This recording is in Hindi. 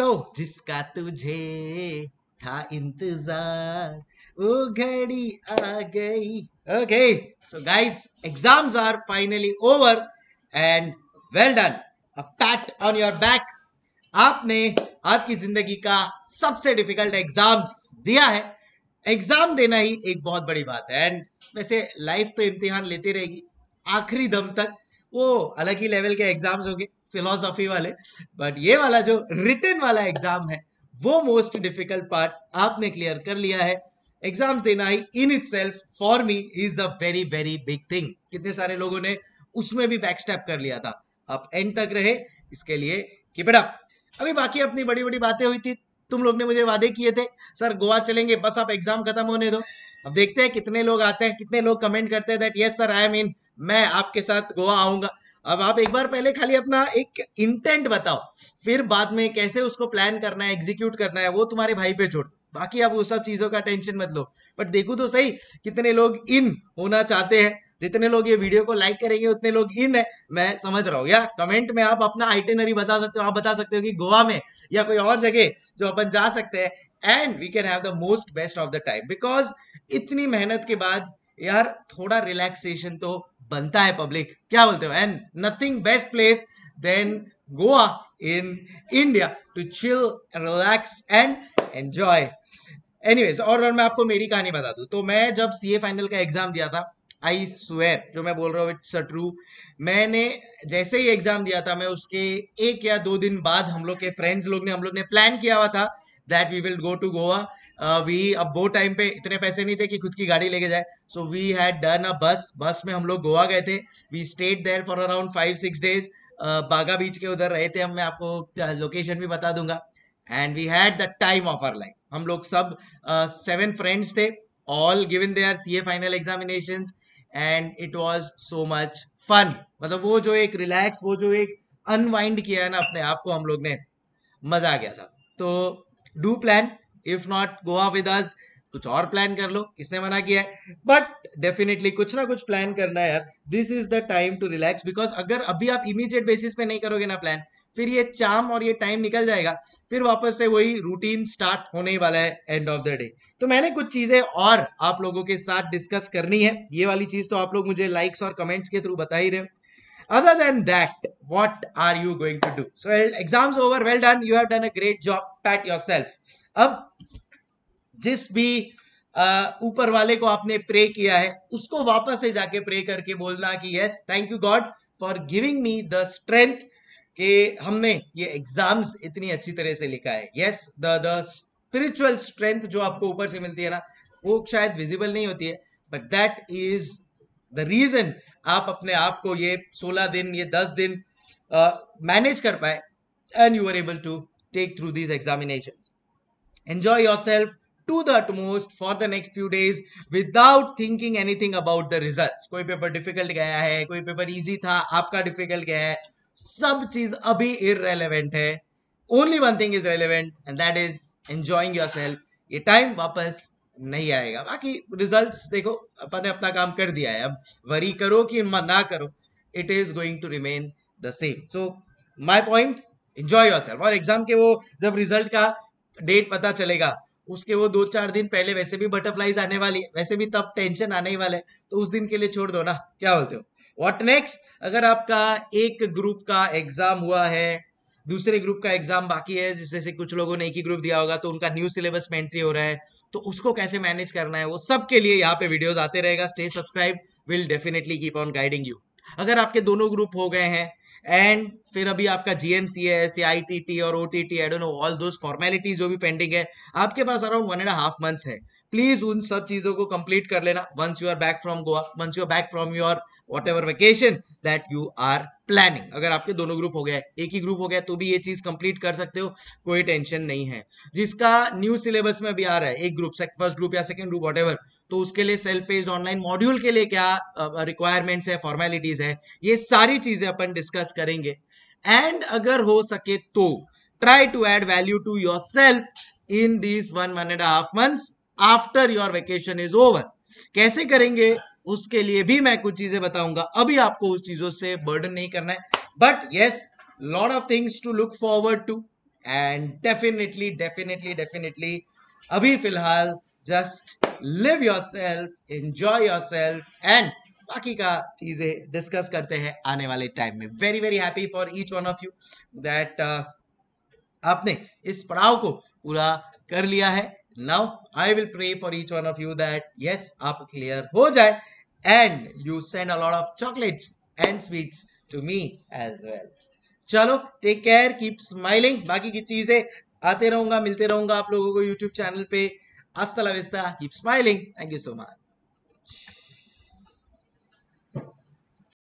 तो जिसका तुझे था इंतजार वो घड़ी आ गई okay so guys exams are finally over and well done a pat on your back आपने आपकी जिंदगी का सबसे डिफिकल्ट एग्जाम्स दिया है एग्जाम देना ही एक बहुत बड़ी बात है एंड वैसे लाइफ तो इम्तिहान लेती रहेगी आखिरी दम तक वो अलग ही लेवल के एग्जाम्स होंगे फिलोसॉफी वाले बट ये वाला जो रिटर्न वाला एग्जाम है वो मोस्ट डिफिकल्ट पार्ट आपने क्लियर कर लिया है एग्जाम्स देना ही in itself for me is a very very big thing कितने सारे लोगों ने उसमें भी बैक स्टेप कर लिया था आप एंड तक रहे इसके लिए कि बेटा अभी बाकी अपनी बड़ी बड़ी बातें हुई थी तुम लोग ने मुझे वादे किए थे सर गोवा चलेंगे बस आप एग्जाम खत्म होने दो अब देखते हैं कितने लोग आते हैं कितने लोग कमेंट करते हैं that yes sir I mean मैं आपके साथ गोवा आऊंगा अब आप एक बार पहले खाली अपना एक इंटेंट बताओ फिर बाद में कैसे उसको प्लान करना है एग्जीक्यूट करना है वो तुम्हारे भाई पे छोड़ बाकी आप वो सब चीजों का टेंशन मत लो बट देखो तो सही कितने लोग इन होना चाहते हैं जितने लोग ये वीडियो को लाइक करेंगे उतने लोग इन है मैं समझ रहा हूँ या कमेंट में आप अपना आइटेनरी बता सकते हो आप बता सकते हो कि गोवा में या कोई और जगह जो अपन जा सकते हैं and we can have the most best of the time because इतनी मेहनत के बाद यार थोड़ा रिलैक्सेशन तो बनता है पब्लिक क्या बोलते हो and nothing best place then Goa in India to chill relax and enjoy anyways और, और मैं आपको मेरी कहानी बता दूं तो मैं जब सीए फाइनल का एग्जाम दिया था आई स्वेर जो मैं बोल रहा हूँ इट्स अ ट्रू मैंने जैसे ही एग्जाम दिया था मैं उसके एक या दो दिन बाद हम लोग के फ्रेंड्स लोग ने हम लोग ने प्लान किया हुआ था that we will go to Goa we अब वो टाइम पे इतने पैसे नहीं थे कि खुद की गाड़ी लेके जाए so we had done a bus bus में हम लोग गोवा गए थे we stayed there for around five six days Baga beach के उधर रहे थे हम मैं आपको लोकेशन uh, भी बता दूंगा and we had the time of our life हम लोग सब सेवन uh, फ्रेंड्स थे all given their C A final examination and it was so much fun मतलब वो जो एक रिलैक्स वो जो एक अनवाइंड किया है ना अपने आप को हम लोग ने मजा आ गया था तो do plan if not Goa with us कुछ और प्लान कर लो किसने मना किया है बट डेफिनेटली कुछ ना कुछ प्लान करना है यार this is the time to relax because अगर अभी आप इमीडिएट बेसिस पे नहीं करोगे ना प्लान फिर ये चाम और ये टाइम निकल जाएगा फिर वापस से वही रूटीन स्टार्ट होने वाला है एंड ऑफ द डे तो मैंने कुछ चीजें और आप लोगों के साथ डिस्कस करनी है ये वाली चीज तो आप लोग मुझे लाइक्स और कमेंट्स के थ्रू बता ही रहे हो Other than that, what are you going to do? So exams over. Well done. You have done a great job. Pat yourself. ab jis bhi ऊपर uh, वाले को आपने प्रे किया है उसको वापस से जाके प्रे करके बोलना कि yes thank you God for giving me the strength के हमने ये एग्जाम्स इतनी अच्छी तरह से लिखा है yes the the spiritual strength जो आपको ऊपर से मिलती है ना वो शायद विजिबल नहीं होती है but that is the reason आप अपने आप को ये सोलह दिन ये दस दिन मैनेज uh, कर पाए and you are able to take through these examination enjoy yourself to the utmost for the next few days without thinking anything about the result कोई पेपर डिफिकल्ट गया है कोई पेपर इजी था आपका डिफिकल्ट गया है सब चीज अभी इरेलीवेंट है only one thing is relevant and that is enjoying yourself ये टाइम वापस नहीं आएगा बाकी रिजल्ट्स देखो अपन ने अपना काम कर दिया है अब वरी करो कि ना करो it is going to remain the same so my point enjoy yourself और एग्जाम के वो जब रिजल्ट का डेट पता चलेगा उसके वो दो चार दिन पहले वैसे भी बटरफ्लाईज आने वाली है वैसे भी तब टेंशन आने ही वाले है तो उस दिन के लिए छोड़ दो ना क्या बोलते हो वॉट नेक्स्ट अगर आपका एक ग्रुप का एग्जाम हुआ है दूसरे ग्रुप का एग्जाम बाकी है जैसे कुछ लोगों ने एक ही ग्रुप दिया होगा तो उनका न्यू सिलेबस में एंट्री हो रहा है तो उसको कैसे मैनेज करना है वो सबके लिए यहाँ पे वीडियोस आते रहेगा stay subscribe will definitely keep on guiding you अगर आपके दोनों ग्रुप हो गए हैं एंड फिर अभी आपका जीएमसी है आई टी टी और O I T now all those formalities जो भी पेंडिंग है आपके पास around one and half months है प्लीज उन सब चीजों को कंप्लीट कर लेना once you are back from Goa once you are back from your whatever vacation that you are planning अगर आपके दोनों ग्रुप हो गए एक ही ग्रुप हो गया तो भी ये चीज कंप्लीट कर सकते हो कोई टेंशन नहीं है जिसका न्यू सिलेबस में अभी आ रहा है एक ग्रुप फर्स्ट ग्रुप या सेकेंड ग्रुप वॉट तो उसके लिए सेल्फ फेज ऑनलाइन मॉड्यूल के लिए क्या रिक्वायरमेंट्स है फॉर्मेलिटीज है ये सारी चीजें अपन डिस्कस करेंगे एंड अगर हो सके तो try to add value to yourself in this one one and half month after your vacation is over कैसे करेंगे उसके लिए भी मैं कुछ चीजें बताऊंगा अभी आपको उस चीजों से बर्डन नहीं करना है but yes lot of things to look forward to and definitely definitely definitely अभी फिलहाल just live yourself enjoy yourself and बाकी का चीजें डिस्कस करते हैं आने वाले टाइम में very very happy for each one of you that आपने इस पड़ाव को पूरा कर लिया है now I will pray for each one of you that yes आप क्लियर हो जाए and you send a lot of chocolates and sweets to me as well. Chalo, take care, keep smiling. Baki ki cheeze, aate rahunga, milte rahunga aap logo ko YouTube channel pe. Hasta la keep smiling. Thank you so